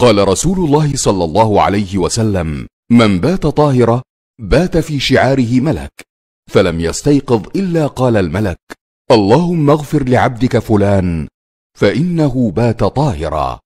قال رسول الله صلى الله عليه وسلم من بات طاهرة بات في شعاره ملك فلم يستيقظ إلا قال الملك اللهم اغفر لعبدك فلان فإنه بات طاهرا